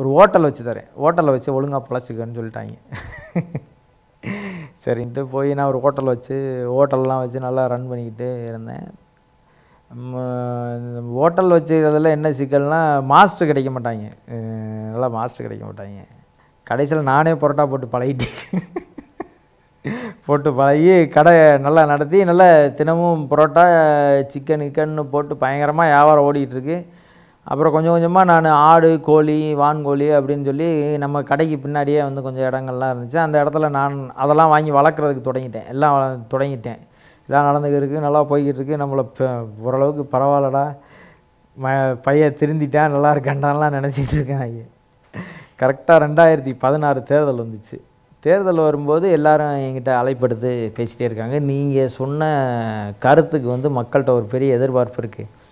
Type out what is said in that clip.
ஒரு ஹோட்டல் வச்சு தரேன் ஹோட்டலில் வச்சு ஒழுங்காக பழச்சிக்கன்னு சொல்லிட்டாங்க சரின்ட்டு போய் நான் ஒரு ஹோட்டல் வச்சு ஹோட்டல்லாம் வச்சு நல்லா ரன் பண்ணிக்கிட்டு இருந்தேன் ஹோட்டல் வச்சுக்கிறதுல என்ன சிக்கல்னால் மாஸ்டர் கிடைக்க மாட்டாங்க நல்லா மாஸ்டர் கிடைக்க மாட்டாங்க கடைசியில் நானே பரோட்டா போட்டு பழகிட்டு போட்டு பழகி கடை நல்லா நடத்தி நல்லா தினமும் பரோட்டா சிக்கன் கிக்கன்னு போட்டு பயங்கரமாக வியாபாரம் ஓடிக்கிட்டு இருக்குது அப்புறம் கொஞ்சம் கொஞ்சமாக நான் ஆடு கோழி வான்கோழி அப்படின்னு சொல்லி நம்ம கடைக்கு பின்னாடியே வந்து கொஞ்சம் இடங்கள்லாம் இருந்துச்சு அந்த இடத்துல நான் அதெல்லாம் வாங்கி வளர்க்குறதுக்கு தொடங்கிட்டேன் எல்லாம் தொடங்கிட்டேன் எல்லாம் நடந்துக்கிட்டு இருக்குது நல்லா போய்கிட்டு இருக்குது நம்மளை ஓரளவுக்கு பரவாயில்லடா ம பையன் திருந்திட்டான் நல்லா இருக்கான்டான்லாம் நினச்சிட்டு இருக்கேன் கரெக்டாக ரெண்டாயிரத்தி பதினாறு தேர்தல் வந்துச்சு தேர்தல் வரும்போது எல்லோரும் எங்கிட்ட அலைப்படுத்து பேசிகிட்டே இருக்காங்க நீங்கள் சொன்ன கருத்துக்கு வந்து மக்கள்கிட்ட ஒரு பெரிய எதிர்பார்ப்பு இருக்குது